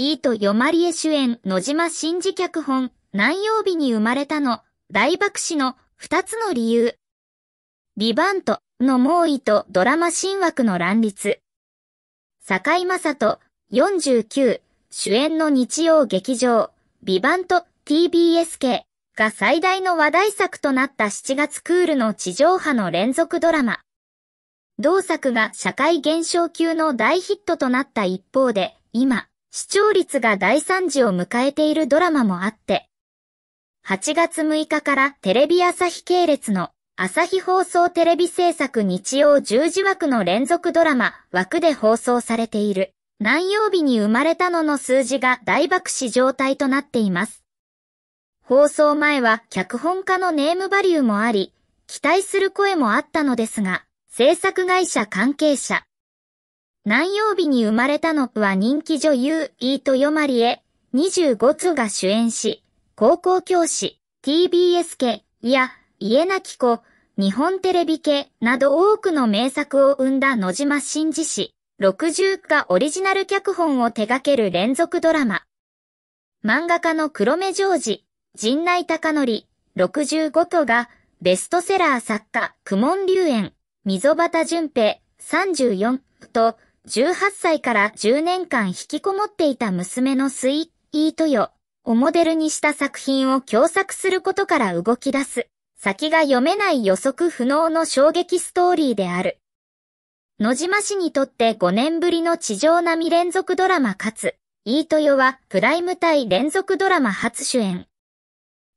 いいとよまりえ主演野島真嗣脚本、何曜日に生まれたの、大爆死の二つの理由。リバントの猛威とドラマ新枠の乱立。坂井正人49主演の日曜劇場、ビバント TBSK が最大の話題作となった7月クールの地上波の連続ドラマ。同作が社会現象級の大ヒットとなった一方で、今、視聴率が大惨事を迎えているドラマもあって、8月6日からテレビ朝日系列の朝日放送テレビ制作日曜十字枠の連続ドラマ枠で放送されている何曜日に生まれたのの数字が大爆死状態となっています。放送前は脚本家のネームバリューもあり、期待する声もあったのですが、制作会社関係者、何曜日に生まれたのは人気女優、イート・ヨマリエ、25つが主演し、高校教師、TBS 系、いや、家なき子、日本テレビ系など多くの名作を生んだ野島真嗣氏、60がオリジナル脚本を手掛ける連続ドラマ。漫画家の黒目ジョージ、陣内隆則、65とが、ベストセラー作家、苦門龍園、溝端淳平、34と、18歳から10年間引きこもっていた娘のスイイートヨをモデルにした作品を共作することから動き出す、先が読めない予測不能の衝撃ストーリーである。野島氏にとって5年ぶりの地上並み連続ドラマかつ、イートヨはプライム対連続ドラマ初主演。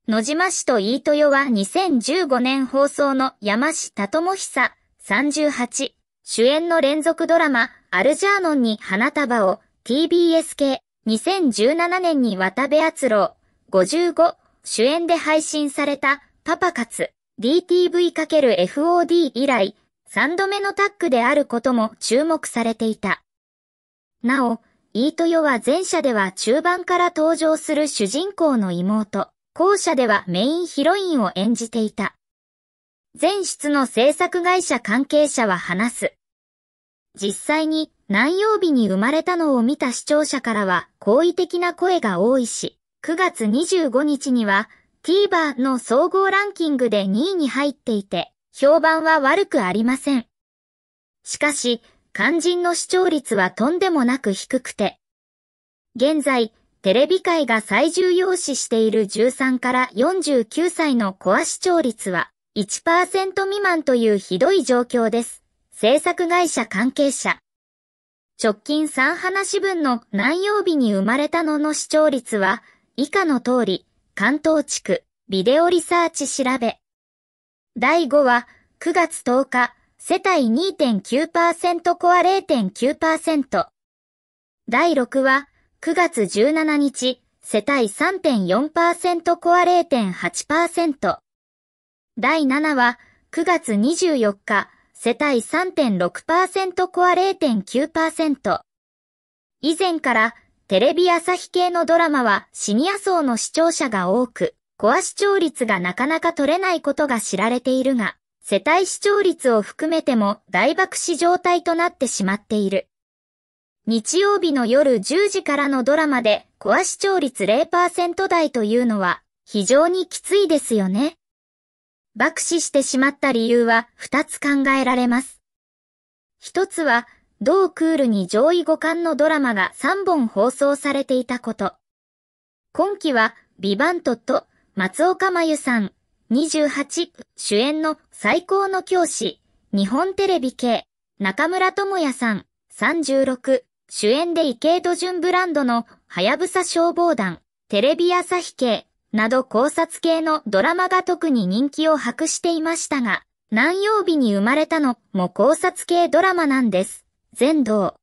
野島氏とイートヨは2015年放送の山氏智久38主演の連続ドラマアルジャーノンに花束を t b s 系2017年に渡部篤郎55主演で配信されたパパ活 DTV×FOD 以来3度目のタッグであることも注目されていた。なお、イートヨは前者では中盤から登場する主人公の妹、後者ではメインヒロインを演じていた。前出の制作会社関係者は話す。実際に何曜日に生まれたのを見た視聴者からは好意的な声が多いし、9月25日には TVer の総合ランキングで2位に入っていて、評判は悪くありません。しかし、肝心の視聴率はとんでもなく低くて、現在、テレビ界が最重要視している13から49歳のコア視聴率は1%未満というひどい状況です。制作会社関係者。直近3話分の何曜日に生まれたのの視聴率は、以下の通り、関東地区、ビデオリサーチ調べ。第5話、9月10日、世帯2.9%コア0.9%。第6話、9月17日、世帯3.4%コア0.8%。第7話、9月24日、世帯3.6%コア0.9%。以前からテレビ朝日系のドラマはシニア層の視聴者が多く、コア視聴率がなかなか取れないことが知られているが、世帯視聴率を含めても大爆死状態となってしまっている。日曜日の夜10時からのドラマでコア視聴率0%台というのは非常にきついですよね。爆死してしまった理由は二つ考えられます。一つは、同クールに上位互換のドラマが三本放送されていたこと。今期は、ビバントと松岡真由さん、28主演の最高の教師、日本テレビ系、中村智也さん、36主演で池江戸潤ブランドのはやぶさ消防団、テレビ朝日系、など考察系のドラマが特に人気を博していましたが、何曜日に生まれたのも考察系ドラマなんです。全道。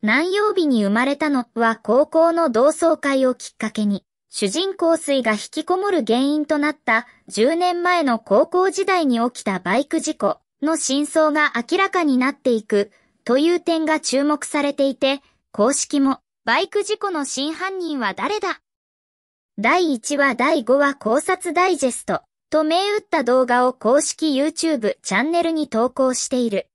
何曜日に生まれたのは高校の同窓会をきっかけに、主人公水が引きこもる原因となった10年前の高校時代に起きたバイク事故の真相が明らかになっていくという点が注目されていて、公式もバイク事故の真犯人は誰だ第1話第5話考察ダイジェストと銘打った動画を公式 YouTube チャンネルに投稿している。